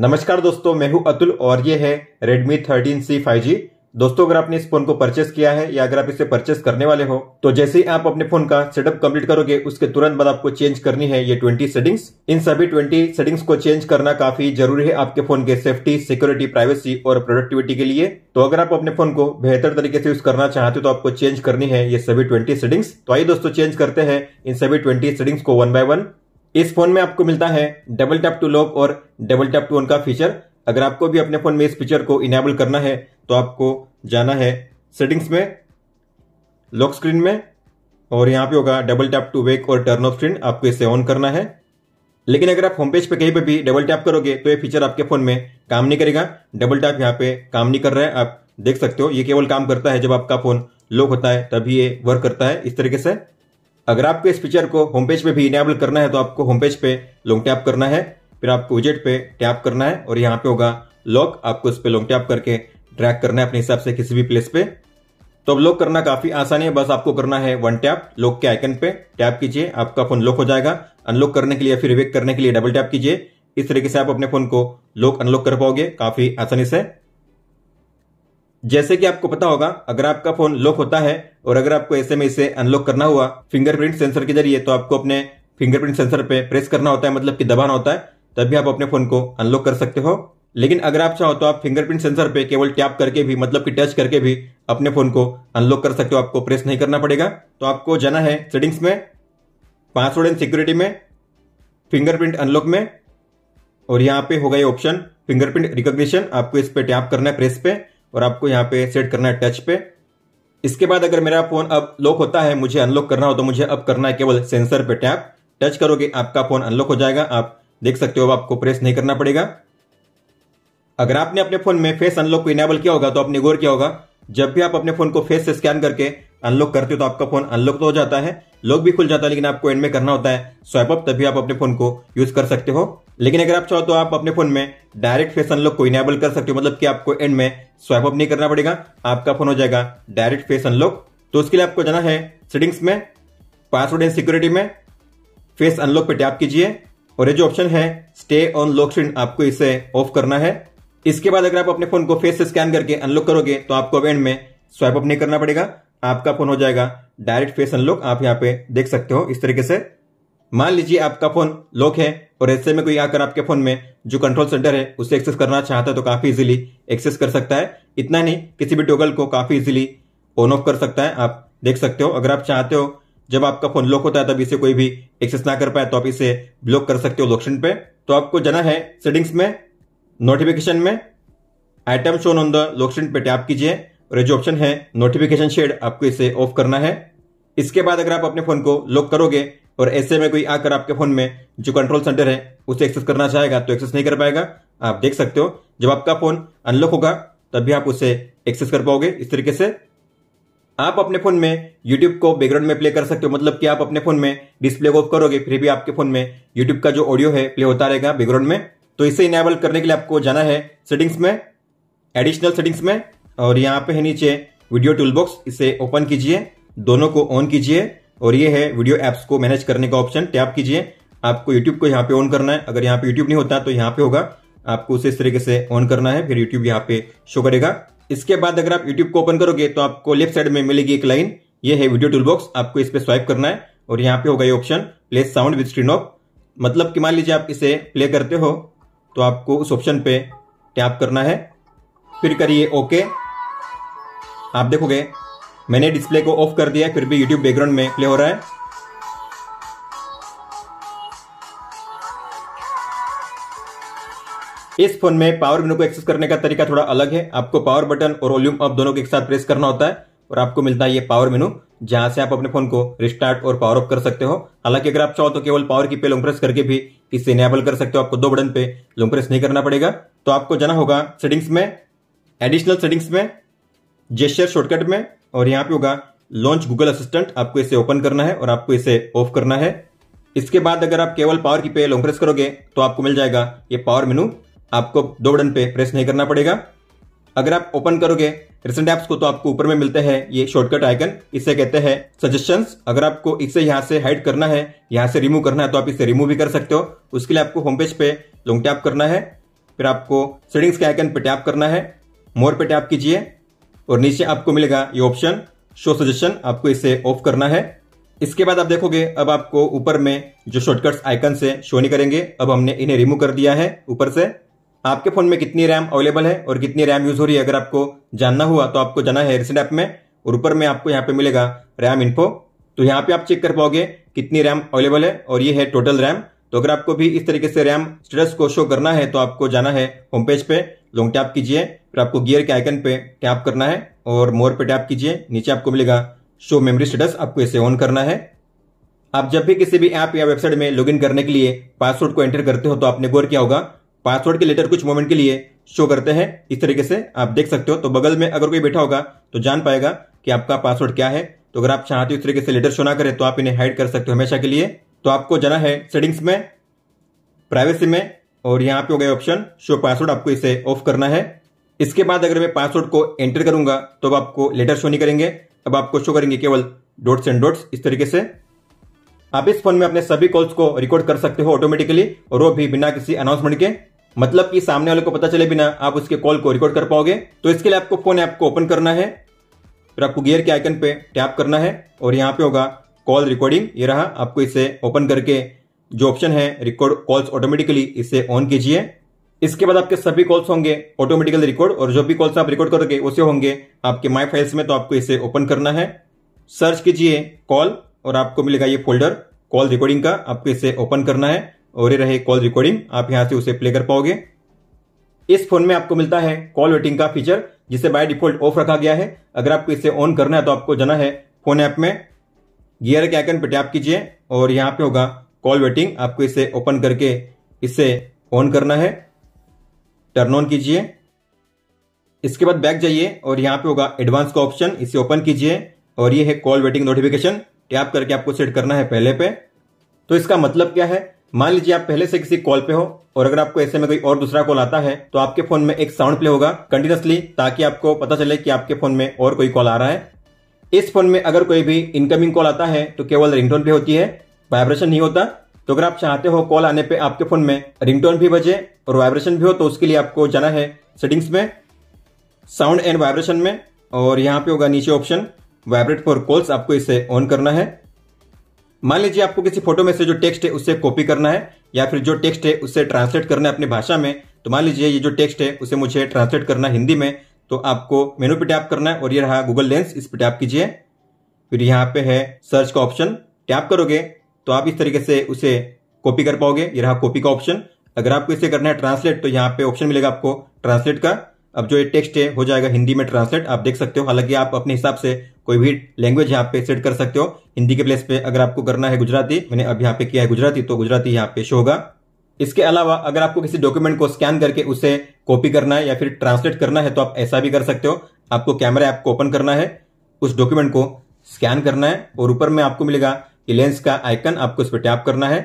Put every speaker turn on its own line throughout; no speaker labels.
नमस्कार दोस्तों मैं हूं अतुल और ये है Redmi 13C 5G दोस्तों अगर आपने इस फोन को परचेस किया है या अगर आप इसे परचेस करने वाले हो तो जैसे ही आप अपने फोन का सेटअप कंप्लीट करोगे उसके तुरंत बाद आपको चेंज करनी है ये 20 सेटिंग्स इन सभी 20 सेटिंग्स को चेंज करना काफी जरूरी है आपके फोन के सेफ्टी सिक्योरिटी प्राइवेसी और प्रोडक्टिविटी के लिए तो अगर आप अपने फोन को बेहतर तरीके से यूज करना चाहते हो तो आपको चेंज करनी है ये सभी ट्वेंटी सेटिंग्स तो आइए दोस्तों चेंज करते हैं इन सभी ट्वेंटी सेटिंग्स को वन बाय वन इस फोन में आपको मिलता है डबल टैप टू लॉक और डबल टैप टू ऑन का फीचर अगर आपको भी अपने फोन में इस फीचर को इनेबल करना है तो आपको जाना है सेटिंग्स में लॉक स्क्रीन में और यहां पे होगा डबल टैप टू वेक और टर्न ऑफ स्क्रीन आपको इसे ऑन करना है लेकिन अगर आप होम पेज पे कहीं पे भी डबल टैप करोगे तो ये फीचर आपके फोन में काम नहीं करेगा डबल टैप यहाँ पे काम नहीं कर रहा है आप देख सकते हो ये केवल काम करता है जब आपका फोन लॉक होता है तभी ये वर्क करता है इस तरीके से अगर आपको इस फीचर को होम पेज पे भी इनेबल करना है तो आपको होम पेज पे लॉन्ग टैप करना है फिर आपको विजेट पे टैप करना है और यहाँ पे होगा लॉक आपको इस पे लॉन्ग टैप करके ड्रैग करना है अपने हिसाब से किसी भी प्लेस पे तो अब लॉक करना काफी आसान है बस आपको करना है वन टैप लॉक के आइकन पे टैप कीजिए आपका फोन लॉक हो जाएगा अनलॉक करने के लिए फिर वेक करने के लिए डबल टैप कीजिए इस तरीके से आप अपने फोन को लॉक अनलॉक कर पाओगे काफी आसानी से जैसे कि आपको पता होगा अगर आपका फोन लॉक होता है और अगर आपको ऐसे में इसे अनलॉक करना हुआ फिंगरप्रिंट सेंसर के जरिए तो आपको अपने फिंगरप्रिंट सेंसर पे प्रेस करना होता है मतलब कि दबाना होता है तभी आप अपने फोन को अनलॉक कर सकते हो लेकिन अगर आप चाहो तो आप फिंगरप्रिंट सेंसर पे केवल टैप करके भी मतलब कि टच करके भी अपने फोन को अनलॉक कर सकते हो आपको प्रेस नहीं करना पड़ेगा तो आपको जाना है सेटिंग्स में पासवर्ड एंड सिक्योरिटी में फिंगरप्रिंट अनलॉक में और यहाँ पे होगा ये ऑप्शन फिंगरप्रिंट रिकॉग्निशन आपको इस पे टैप करना है प्रेस पे और आपको यहाँ पे सेट करना है टच पे इसके बाद अगर मेरा फोन अब लॉक होता है मुझे अनलॉक करना हो तो मुझे अब करना है केवल सेंसर पे टैप टच करोगे आपका फोन अनलॉक हो जाएगा आप देख सकते हो अब आपको प्रेस नहीं करना पड़ेगा अगर आपने अपने फोन में फेस अनलॉक को इनेबल किया होगा तो आपने गौर किया होगा जब भी आप अपने फोन को फेस से स्कैन करके अनलॉक करते हो तो आपका फोन अनलॉक तो हो जाता है लॉक भी खुल जाता है लेकिन आपको एंड में करना होता है स्वाइप अप तभी आप अपने फोन को यूज कर सकते हो लेकिन अगर आप चाहो तो आप अपने फोन में डायरेक्ट फेस अनलॉक को इनेबल कर सकते हो मतलब कि आपको एंड में स्वाइप अप नहीं करना पड़ेगा आपका फोन हो जाएगा डायरेक्ट फेस अनलॉक तो उसके लिए आपको जाना है सेटिंग्स में पासवर्ड एंड सिक्योरिटी में फेस अनलॉक पे टैप कीजिए और ये जो ऑप्शन है स्टे ऑन लॉक स्क्रीन आपको इसे ऑफ करना है इसके बाद अगर आप अपने फोन को फेस से स्कैन करके अनलॉक करोगे तो आपको अब एंड में स्वाइप अप नहीं करना पड़ेगा आपका फोन हो जाएगा डायरेक्ट फेस अनलॉक आप यहाँ पे देख सकते हो इस तरीके से मान लीजिए आपका फोन लॉक है और ऐसे में कोई आकर आपके फोन में जो कंट्रोल सेंटर है उसे एक्सेस करना चाहता है तो काफी इजीली एक्सेस कर सकता है इतना नहीं किसी भी टोगल को काफी इजीली ऑन ऑफ कर सकता है आप देख सकते हो अगर आप चाहते हो जब आपका फोन लॉक होता है तब इसे कोई भी एक्सेस ना कर पाए तो आप इसे ब्लॉक कर सकते हो लॉक्शन पे तो आपको जाना है सेटिंग्स में नोटिफिकेशन में item shown on the lock screen पे टैप कीजिए और ये जो ऑप्शन है नोटिफिकेशन शेड आपको इसे ऑफ करना है इसके बाद अगर आप अपने फोन को लॉक करोगे और ऐसे में कोई आकर आपके फोन में जो कंट्रोल सेंटर है उसे एक्सेस करना चाहेगा तो एक्सेस नहीं कर पाएगा आप देख सकते हो जब आपका फोन अनलॉक होगा तब भी आप उसे एक्सेस कर पाओगे इस तरीके से आप अपने फोन में YouTube को बैकग्राउंड में प्ले कर सकते हो मतलब कि आप अपने फोन में डिस्प्ले को ऑफ करोगे फिर भी आपके फोन में YouTube का जो ऑडियो है प्ले होता रहेगा बैकग्राउंड में तो इसे इनेबल करने के लिए आपको जाना है सेटिंग्स में एडिशनल सेटिंग्स में और यहाँ पे है नीचे वीडियो टूल बॉक्स इसे ओपन कीजिए दोनों को ऑन कीजिए और ये है वीडियो एप्स को मैनेज करने का ऑप्शन टैप कीजिए आपको यूट्यूब को यहाँ पे ऑन करना है अगर यहाँ पे यूट्यूब नहीं होता तो यहाँ पे होगा आपको उसे इस तरीके से ऑन करना है फिर यूट्यूब यहाँ पे शो करेगा इसके बाद अगर आप यूट्यूब को ओपन करोगे तो आपको लेफ्ट साइड में मिलेगी एक लाइन ये है वीडियो टूल बॉक्स आपको इस पर स्वाइप करना है और यहाँ पे होगा ये option play sound with screen off मतलब कि मान लीजिए आप इसे प्ले करते हो तो आपको उस ऑप्शन पे टैप करना है फिर करिए ओके आप देखोगे मैंने डिस्प्ले को ऑफ कर दिया फिर भी यूट्यूब बैकग्राउंड में प्ले हो रहा है इस फोन में पावर मेनू को एक्सेस करने का तरीका थोड़ा अलग है आपको पावर बटन और वॉल्यूम अप दोनों को एक साथ प्रेस करना होता है और आपको मिलता है ये पावर मेनू जहां से आप अपने फोन को रिस्टार्ट और पावर ऑफ कर सकते हो हालांकि अगर आप चाहो तो केवल पावर की पे लॉन्ग प्रेस करके भी इसे इनेबल कर सकते हो आपको दो बटन पे लॉन्ग प्रेस नहीं करना पड़ेगा तो आपको जाना होगा सेटिंग्स में एडिशनल सेटिंग्स में जेस्टर शॉर्टकट में और यहाँ पे होगा लॉन्च गूगल असिस्टेंट आपको इसे ओपन करना है और आपको इसे ऑफ करना है इसके बाद अगर आप केवल पावर की पे लॉन्ग प्रेस करोगे तो आपको मिल जाएगा ये पावर मेनू आपको दो बटन पे प्रेस नहीं करना पड़ेगा अगर आप ओपन करोगे रिसेंट एप्स को तो आपको ऊपर में मिलते हैं ये शॉर्टकट आइकन इसे कहते हैं सजेशन अगर आपको इसे यहाँ से हाइड करना है यहाँ से रिमूव करना है तो आप इसे रिमूव भी कर सकते हो उसके लिए आपको होम पेज पे लॉन्ग टैप करना है फिर आपको सेटिंग्स के आइकन पे टैप करना है मोर पे टैप कीजिए और नीचे आपको मिलेगा ये ऑप्शन शो सजेशन आपको इसे ऑफ करना है इसके बाद आप देखोगे अब आपको ऊपर में जो शॉर्टकट आइकन से शो नहीं करेंगे अब हमने इन्हें रिमूव कर दिया है ऊपर से आपके फोन में कितनी रैम अवेलेबल है और कितनी रैम यूज हो रही है अगर आपको जानना हुआ तो आपको जाना है रिसेंट ऐप में और ऊपर में आपको यहाँ पे मिलेगा रैम इन्फो तो यहाँ पे आप चेक कर पाओगे कितनी रैम अवेलेबल है और ये है टोटल रैम तो अगर आपको भी इस तरीके से रैम स्टेटस को शो करना है तो आपको जाना है होम पेज पे लॉन्ग टैप कीजिए फिर आपको गियर के आइकन पे टैप करना है और मोर पे टैप कीजिए नीचे आपको मिलेगा शो मेमोरी स्टेटस आपको इसे ऑन करना है आप जब भी किसी भी ऐप या वेबसाइट में लॉगिन करने के लिए पासवर्ड को एंटर करते हो तो आपने गौर किया होगा पासवर्ड के लेटर कुछ मोमेंट के लिए शो करते हैं इस तरीके से आप देख सकते हो तो बगल में अगर कोई बैठा होगा तो जान पाएगा कि आपका पासवर्ड क्या है तो अगर आप चाहते हो इस तरीके से लेटर शो ना करें तो आप इन्हें हाइड कर सकते हो हमेशा के लिए तो आपको जाना है सेटिंग्स में प्राइवेसी में और यहाँ पे हो गए ऑप्शन शो पासवर्ड आपको इसे ऑफ करना है इसके बाद अगर मैं पासवर्ड को एंटर करूंगा तो अब आपको लेटर शो नहीं करेंगे अब आपको शो करेंगे केवल डॉट्स एंड डॉट्स इस तरीके से आप इस फोन में अपने सभी कॉल्स को रिकॉर्ड कर सकते हो ऑटोमेटिकली और वो भी बिना किसी अनाउंसमेंट के मतलब कि सामने वाले को पता चले बिना आप उसके कॉल को रिकॉर्ड कर पाओगे तो इसके लिए आपको फोन ऐप को ओपन करना है फिर आपको गियर के आइकन पे टैप करना है और यहाँ पे होगा कॉल रिकॉर्डिंग ये रहा आपको इसे ओपन करके जो ऑप्शन है रिकॉर्ड कॉल्स ऑटोमेटिकली इसे ऑन कीजिए इसके बाद आपके सभी कॉल्स होंगे ऑटोमेटिकली रिकॉर्ड और जो भी कॉल्स आप रिकॉर्ड करोगे उसे होंगे आपके माई फाइल्स में तो आपको इसे ओपन करना है सर्च कीजिए कॉल और आपको मिलेगा ये फोल्डर कॉल रिकॉर्डिंग का आपको इसे ओपन करना है और ये रहे कॉल रिकॉर्डिंग आप यहां से उसे प्ले कर पाओगे इस फोन में आपको मिलता है कॉल वेटिंग का फीचर जिसे बाय डिफॉल्ट ऑफ रखा गया है अगर आपको इसे ऑन करना है तो आपको जाना है फोन ऐप में गियर के आइकन पर टैप कीजिए और यहाँ पे होगा कॉल वेटिंग आपको इसे ओपन करके इसे ऑन करना है टर्न ऑन कीजिए इसके बाद बैक जाइए और यहां पे होगा एडवांस का ऑप्शन इसे ओपन कीजिए और ये है कॉल वेटिंग नोटिफिकेशन टैप करके आपको सेट करना है पहले पे तो इसका मतलब क्या है मान लीजिए आप पहले से किसी कॉल पे हो और अगर आपको ऐसे में कोई और दूसरा कॉल आता है तो आपके फोन में एक साउंड प्ले होगा कंटिन्यूसली ताकि आपको पता चले कि आपके फोन में और कोई कॉल आ रहा है इस फोन में अगर कोई भी इनकमिंग कॉल आता है तो केवल रिंगटोन पे होती है वाइब्रेशन नहीं होता तो अगर आप चाहते हो कॉल आने पे आपके फोन में रिंगटोन भी बजे और वाइब्रेशन भी हो तो उसके लिए आपको जाना है सेटिंग्स में साउंड एंड वाइब्रेशन में और यहां पे होगा नीचे ऑप्शन वाइब्रेट फॉर कॉल्स आपको इसे ऑन करना है मान लीजिए आपको किसी फोटो में से जो टेक्स्ट है उसे कॉपी करना है या फिर जो टेक्स्ट है उसे ट्रांसलेट करना है अपनी भाषा में तो मान लीजिए ये जो टेक्स्ट है उसे मुझे ट्रांसलेट करना है हिंदी में तो आपको मेनू पे टैप करना है और ये रहा गूगल लेंस इस पे टैप कीजिए फिर यहाँ पे है सर्च का ऑप्शन टैप करोगे तो आप इस तरीके से उसे कॉपी कर पाओगे ये रहा कॉपी का ऑप्शन अगर आपको इसे करना है ट्रांसलेट तो यहाँ पे ऑप्शन मिलेगा आपको ट्रांसलेट का अब जो ये टेक्स्ट है हो जाएगा हिंदी में ट्रांसलेट आप देख सकते हो हालांकि आप अपने हिसाब से कोई भी लैंग्वेज यहाँ पे सेट कर सकते हो हिंदी के प्लेस पे अगर आपको करना है गुजराती मैंने अब यहाँ पे किया है गुजराती तो गुजराती यहाँ पे शो होगा इसके अलावा अगर आपको किसी डॉक्यूमेंट को स्कैन करके उसे कॉपी करना है या फिर ट्रांसलेट करना है तो आप ऐसा भी कर सकते हो आपको कैमरा ऐप को ओपन करना है उस डॉक्यूमेंट को स्कैन करना है और ऊपर में आपको मिलेगा कि लेंस का आइकन आपको इस पर टैप करना है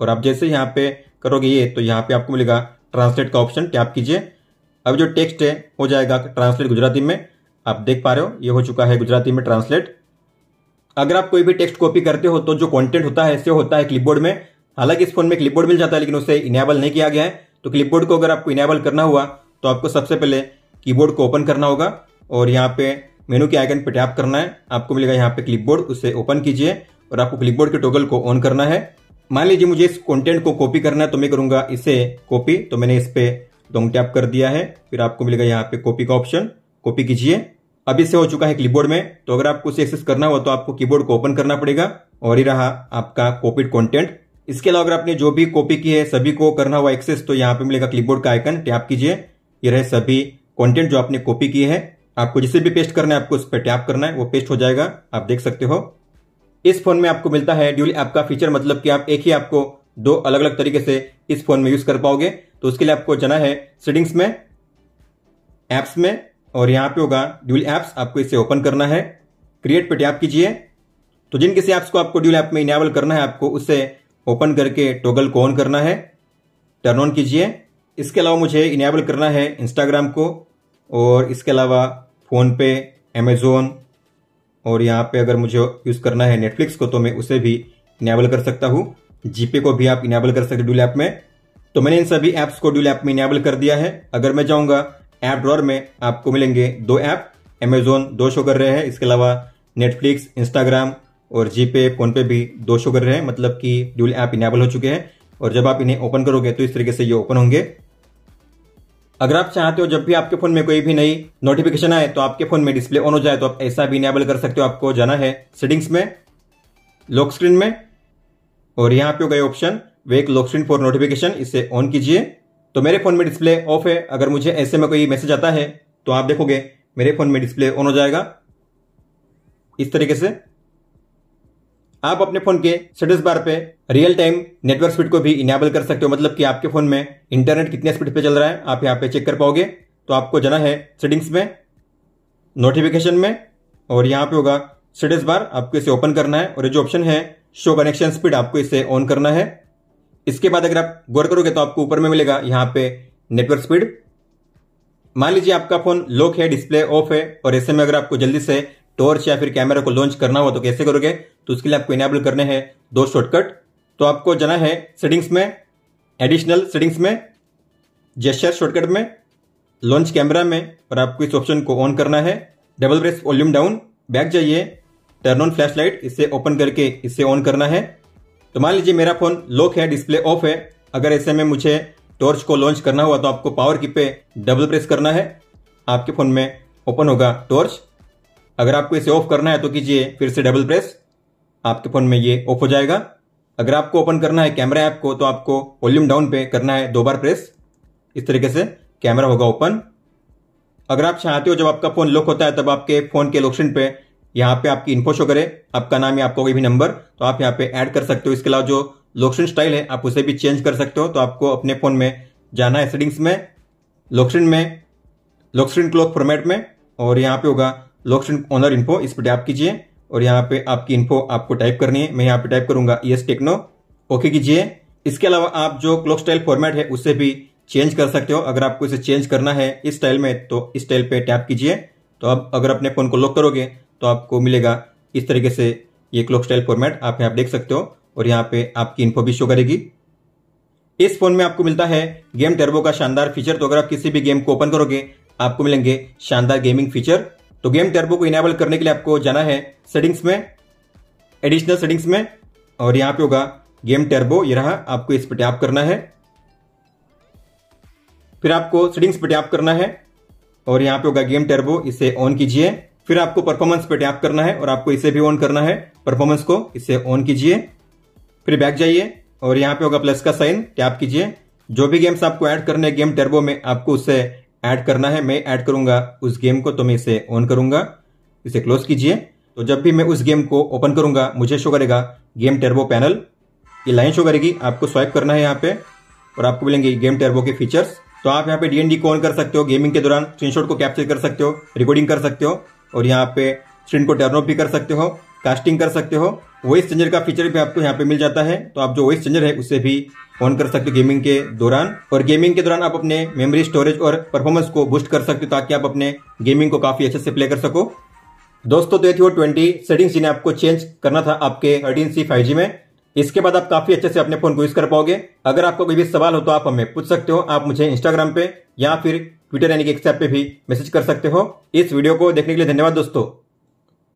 और आप जैसे यहाँ पे करोगे ये तो यहाँ पे आपको मिलेगा ट्रांसलेट का ऑप्शन टैप कीजिए अब जो टेक्स्ट है हो जाएगा ट्रांसलेट गुजराती में आप देख पा रहे हो ये हो चुका है गुजराती में ट्रांसलेट अगर आप कोई भी टेक्स्ट कॉपी करते हो तो जो कंटेंट होता है ऐसे होता है क्लिपबोर्ड में हालांकि इस फोन में क्लिपबोर्ड मिल जाता है लेकिन उसे इनेबल नहीं किया गया है तो क्लिपबोर्ड को अगर आपको इनेबल करना हुआ तो आपको सबसे पहले कीबोर्ड को ओपन करना होगा और यहाँ पे मेनू के आइकन पे टैप करना है आपको मिलेगा यहाँ पे क्लिपबोर्ड उसे ओपन कीजिए और आपको क्लिकबोर्ड के टोगल को ऑन करना है मान लीजिए मुझे इस कंटेंट को कॉपी करना है तो मैं करूंगा इसे कॉपी तो मैंने इस पे डोंग टैप कर दिया है फिर आपको मिलेगा यहाँ पे कॉपी का ऑप्शन कॉपी कीजिए अब इसे हो चुका है क्लिपबोर्ड में तो अगर आपको इसे एक्सेस करना हो तो आपको कीबोर्ड को ओपन करना पड़ेगा और ये रहा आपका कॉपीड कंटेंट इसके अलावा अगर आपने जो भी कॉपी की है सभी को करना हुआ एक्सेस तो यहाँ पे मिलेगा क्लिपबोर्ड का आइकन टैप कीजिए ये रहे सभी कंटेंट जो आपने कॉपी किए हैं आपको जिसे भी पेस्ट करना है आपको उस पर टैप करना है वो पेस्ट हो जाएगा आप देख सकते हो इस फोन में आपको मिलता है ड्यूल ऐप का फीचर मतलब कि आप एक ही ऐप को दो अलग अलग तरीके से इस फोन में यूज कर पाओगे तो उसके लिए आपको जाना है सेटिंग्स में एप्स में और यहां पे होगा ड्यूल ऐप्स आपको इसे ओपन करना है क्रिएट पे टैप कीजिए तो जिन किसी ऐप्स को आपको ड्यूल ऐप में इनेबल करना है आपको उसे ओपन करके टोगल को ऑन करना है टर्न ऑन कीजिए इसके अलावा मुझे इनेबल करना है इंस्टाग्राम को और इसके अलावा फोन पे अमेज़ोन और यहाँ पे अगर मुझे यूज़ करना है नेटफ्लिक्स को तो मैं उसे भी इनेबल कर सकता हूँ जीपे को भी आप इनेबल कर सकते ड्यूल ऐप में तो मैंने इन सभी ऐप्स को ड्यूल ऐप में इनेबल कर दिया है अगर मैं जाऊँगा ऐप ड्रॉर में आपको मिलेंगे दो ऐप एमेजोन दो शो कर रहे हैं इसके अलावा नेटफ्लिक्स इंस्टाग्राम और जीपे फोनपे भी दो शो कर रहे हैं मतलब कि ड्यूल ऐप इनेबल हो चुके हैं और जब आप इन्हें ओपन करोगे तो इस तरीके से ये ओपन होंगे अगर आप चाहते हो जब भी आपके फोन में कोई भी नई नोटिफिकेशन आए तो आपके फोन में डिस्प्ले ऑन हो जाए तो आप ऐसा भी इनेबल कर सकते हो आपको जाना है सेटिंग्स में लॉक स्क्रीन में और यहाँ पे हो गए option wake lock screen for notification इसे ऑन कीजिए तो मेरे फोन में डिस्प्ले ऑफ है अगर मुझे ऐसे में कोई मैसेज आता है तो आप देखोगे मेरे फोन में डिस्प्ले ऑन हो जाएगा इस तरीके से आप अपने फोन के स्टेटस बार पे रियल टाइम नेटवर्क स्पीड को भी इनेबल कर सकते हो मतलब कि आपके फोन में इंटरनेट कितने स्पीड पे चल रहा है आप यहाँ पे चेक कर पाओगे तो आपको जाना है सेटिंग्स में नोटिफिकेशन में और यहाँ पे होगा स्टेटस बार आपको इसे ओपन करना है और ये जो ऑप्शन है शो कनेक्शन स्पीड आपको इसे ऑन करना है इसके बाद अगर आप गौर करोगे तो आपको ऊपर में मिलेगा यहाँ पे नेटवर्क स्पीड मान लीजिए आपका फोन लॉक है डिस्प्ले ऑफ है और ऐसे में अगर आपको जल्दी से टॉर्च या फिर कैमरा को लॉन्च करना हो तो कैसे करोगे तो उसके लिए आपको इनेबल करने हैं दो शॉर्टकट तो आपको जाना है सेटिंग्स में एडिशनल सेटिंग्स में जेस्टर शॉर्टकट में लॉन्च कैमरा में और आपको इस ऑप्शन को ऑन करना है double press volume down back जाइए टर्न ऑन फ्लैश लाइट इसे ओपन करके इसे ऑन करना है तो मान लीजिए मेरा फोन लॉक है डिस्प्ले ऑफ है अगर ऐसे में मुझे टॉर्च को लॉन्च करना हुआ तो आपको पावर की पे डबल प्रेस करना है आपके फोन में ओपन होगा टॉर्च अगर आपको इसे ऑफ करना है तो कीजिए फिर से डबल प्रेस आपके फोन में ये ऑफ हो जाएगा अगर आपको ओपन करना है कैमरा ऐप को तो आपको वॉल्यूम डाउन पे करना है दो बार प्रेस इस तरीके से कैमरा होगा ओपन अगर आप चाहते हो जब आपका फोन लॉक होता है तब आपके फोन के लोकेशन पे यहाँ पे आपकी इन्फो शो करे आपका नाम या आपका कोई भी नंबर तो आप यहाँ पे ऐड कर सकते हो इसके अलावा जो लोकेशन स्टाइल है आप उसे भी चेंज कर सकते हो तो आपको अपने फोन में जाना है सेटिंग्स में लोकेशन में लोकेशन क्लॉक फॉर्मेट में और यहाँ पे होगा लॉक स्क्रीन ऑनर इन्फो इस पर टैप कीजिए और यहाँ पे आपकी इन्फो आपको टाइप करनी है मैं यहाँ पे टाइप करूंगा एस टेक्नो ओके कीजिए इसके अलावा आप जो क्लॉक स्टाइल फॉर्मेट है उसे भी चेंज कर सकते हो अगर आपको इसे चेंज करना है इस स्टाइल में तो इस स्टाइल पे टैप कीजिए तो आप अगर अपने फोन को लॉक करोगे तो आपको मिलेगा इस तरीके से ये क्लॉक स्टाइल फॉर्मेट आप यहाँ देख सकते हो और यहाँ पे आपकी इन्फो भी शो करेगी इस फोन में आपको मिलता है गेम टर्बो का शानदार फीचर तो अगर आप किसी भी गेम को ओपन करोगे आपको मिलेंगे शानदार गेमिंग फीचर तो गेम टर्बो को इनेबल करने के लिए आपको जाना है सेटिंग्स में एडिशनल सेटिंग्स में और यहां पे होगा गेम टर्बो ये रहा आपको इस पर टैप करना है फिर आपको सेटिंग्स पर टैप करना है और यहां पे होगा गेम टर्बो इसे ऑन कीजिए फिर आपको परफॉर्मेंस पे टैप करना है और आपको इसे भी ऑन करना है परफॉर्मेंस को इसे ऑन कीजिए फिर बैक जाइए और यहां पे होगा प्लस का साइन टैप कीजिए जो भी गेम्स आपको ऐड करने गेम टर्बो में आपको उसे ऐड करना है मैं ऐड करूंगा उस गेम को तो मैं इसे ऑन करूंगा इसे क्लोज कीजिए तो जब भी मैं उस गेम को ओपन करूंगा मुझे शो करेगा गेम टर्बो पैनल ये लाइन शो करेगी आपको स्वाइप करना है यहाँ पे और आपको मिलेंगे गेम टर्बो के फीचर्स तो आप यहाँ पे डीएनडी को ऑन कर सकते हो गेमिंग के दौरान स्क्रीनशॉट को कैप्चर कर सकते हो रिकॉर्डिंग कर सकते हो और यहाँ पे स्क्रीन को टर्न ऑफ भी कर सकते हो कास्टिंग कर सकते हो वॉइस चेंजर का फीचर भी आपको यहाँ पे मिल जाता है तो आप जो वॉइस चेंजर है उसे भी ऑन कर सकते हो गेमिंग के दौरान और गेमिंग के दौरान आप अपने मेमोरी स्टोरेज और परफॉर्मेंस को बूस्ट कर सकते हो ताकि आप अपने गेमिंग को काफी अच्छे से प्ले कर सको दोस्तों तो ये थी वो ट्वेंटी सेटिंग्स जिन्हें आपको चेंज करना था आपके अर्टीन सी फाइव जी में इसके बाद आप काफी अच्छे से अपने फोन को यूज कर पाओगे अगर आपको कोई भी सवाल हो तो आप हमें पूछ सकते हो आप मुझे इंस्टाग्राम पे या फिर ट्विटर यानी कि एक्सएप पे भी मैसेज कर सकते हो इस वीडियो को देखने के लिए धन्यवाद दोस्तों